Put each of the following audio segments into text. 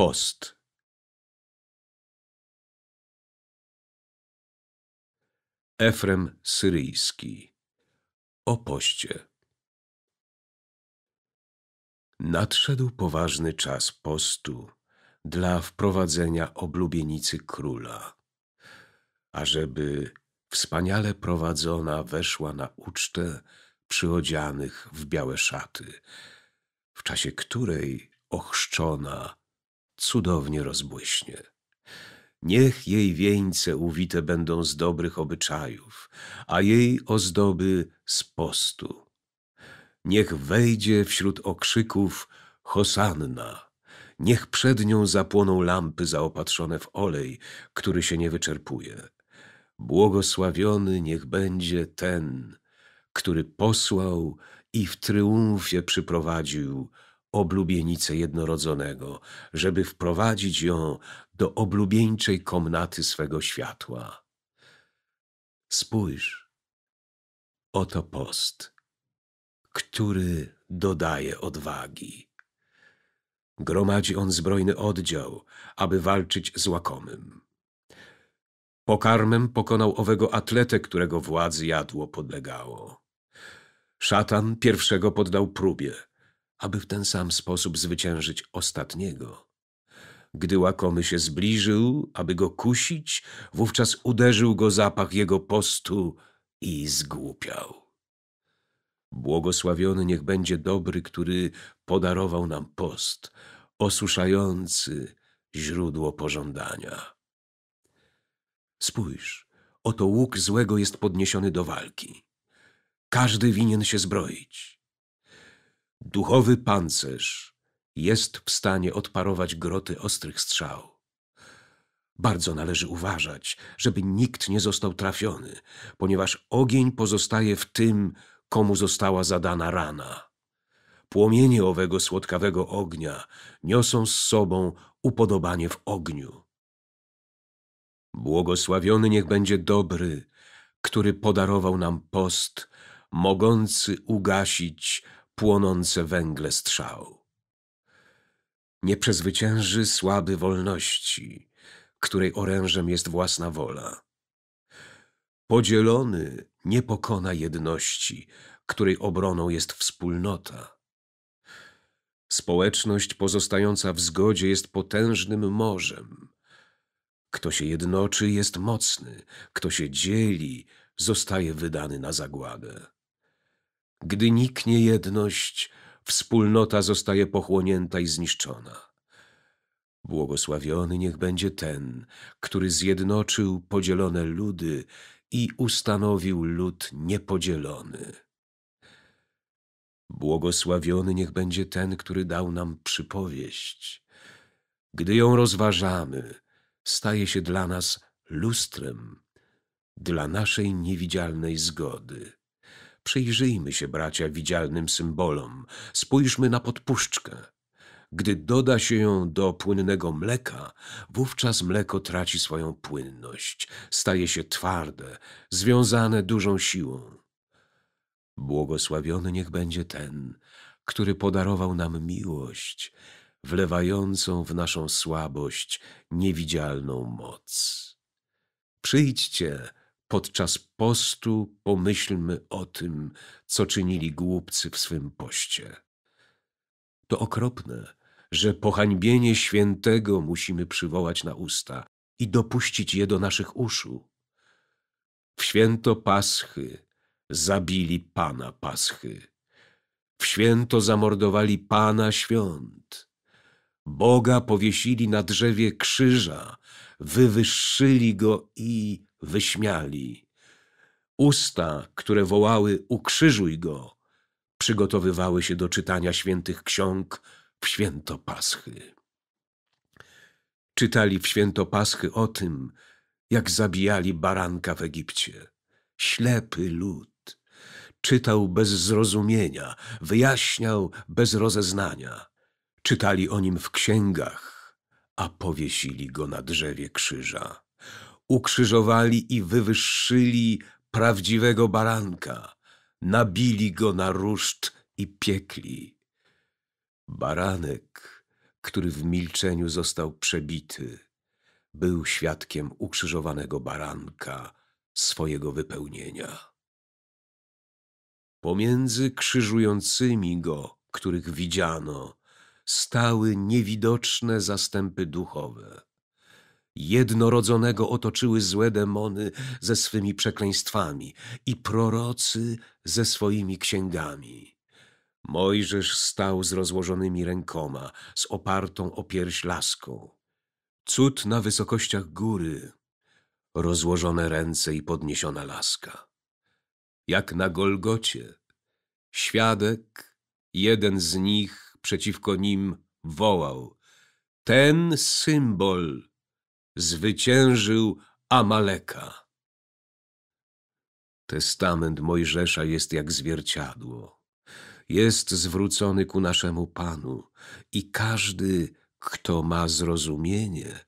Post. Efrem Syryjski. O poście. Nadszedł poważny czas postu dla wprowadzenia oblubienicy króla. Ażeby wspaniale prowadzona weszła na ucztę przyodzianych w białe szaty, w czasie której ochrzczona cudownie rozbłyśnie. Niech jej wieńce uwite będą z dobrych obyczajów, a jej ozdoby z postu. Niech wejdzie wśród okrzyków Hosanna. Niech przed nią zapłoną lampy zaopatrzone w olej, który się nie wyczerpuje. Błogosławiony niech będzie ten, który posłał i w tryumfie przyprowadził oblubienicę jednorodzonego, żeby wprowadzić ją do oblubieńczej komnaty swego światła. Spójrz, oto post, który dodaje odwagi. Gromadzi on zbrojny oddział, aby walczyć z łakomym. Pokarmem pokonał owego atletę, którego władzy jadło podlegało. Szatan pierwszego poddał próbie – aby w ten sam sposób zwyciężyć ostatniego. Gdy łakomy się zbliżył, aby go kusić, wówczas uderzył go zapach jego postu i zgłupiał. Błogosławiony niech będzie dobry, który podarował nam post, osuszający źródło pożądania. Spójrz, oto łuk złego jest podniesiony do walki. Każdy winien się zbroić. Duchowy pancerz jest w stanie odparować groty ostrych strzał. Bardzo należy uważać, żeby nikt nie został trafiony, ponieważ ogień pozostaje w tym, komu została zadana rana. Płomienie owego słodkawego ognia niosą z sobą upodobanie w ogniu. Błogosławiony niech będzie dobry, który podarował nam post, mogący ugasić płonące węgle strzał. Nie przezwycięży słaby wolności, której orężem jest własna wola. Podzielony nie pokona jedności, której obroną jest wspólnota. Społeczność pozostająca w zgodzie jest potężnym morzem. Kto się jednoczy, jest mocny, kto się dzieli, zostaje wydany na zagładę. Gdy niknie jedność, wspólnota zostaje pochłonięta i zniszczona. Błogosławiony niech będzie ten, który zjednoczył podzielone ludy i ustanowił lud niepodzielony. Błogosławiony niech będzie ten, który dał nam przypowieść. Gdy ją rozważamy, staje się dla nas lustrem, dla naszej niewidzialnej zgody. Przyjrzyjmy się, bracia, widzialnym symbolom, spójrzmy na podpuszczkę. Gdy doda się ją do płynnego mleka, wówczas mleko traci swoją płynność, staje się twarde, związane dużą siłą. Błogosławiony niech będzie ten, który podarował nam miłość, wlewającą w naszą słabość niewidzialną moc. Przyjdźcie, Podczas postu pomyślmy o tym, co czynili głupcy w swym poście. To okropne, że pohańbienie świętego musimy przywołać na usta i dopuścić je do naszych uszu. W święto Paschy zabili Pana Paschy. W święto zamordowali Pana świąt. Boga powiesili na drzewie krzyża, wywyższyli go i wyśmiali. Usta, które wołały ukrzyżuj go, przygotowywały się do czytania świętych ksiąg w święto Paschy. Czytali w święto Paschy o tym, jak zabijali baranka w Egipcie. Ślepy lud czytał bez zrozumienia, wyjaśniał bez rozeznania. Czytali o nim w księgach, a powiesili go na drzewie krzyża ukrzyżowali i wywyższyli prawdziwego baranka, nabili go na ruszt i piekli. Baranek, który w milczeniu został przebity, był świadkiem ukrzyżowanego baranka, swojego wypełnienia. Pomiędzy krzyżującymi go, których widziano, stały niewidoczne zastępy duchowe. Jednorodzonego otoczyły złe demony ze swymi przekleństwami i prorocy ze swoimi księgami. Mojżesz stał z rozłożonymi rękoma, z opartą o pierś laską. Cud na wysokościach góry, rozłożone ręce i podniesiona laska. Jak na Golgocie, świadek, jeden z nich przeciwko nim wołał. Ten symbol zwyciężył Amaleka. Testament Mojżesza jest jak zwierciadło. Jest zwrócony ku naszemu Panu i każdy, kto ma zrozumienie,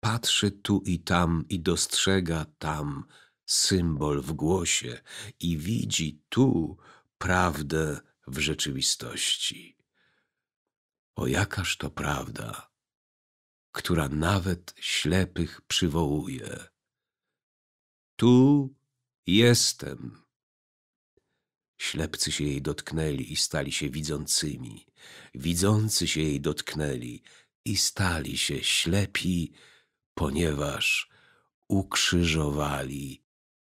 patrzy tu i tam i dostrzega tam symbol w głosie i widzi tu prawdę w rzeczywistości. O jakaż to prawda! która nawet ślepych przywołuje. Tu jestem. Ślepcy się jej dotknęli i stali się widzącymi. Widzący się jej dotknęli i stali się ślepi, ponieważ ukrzyżowali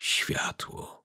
światło.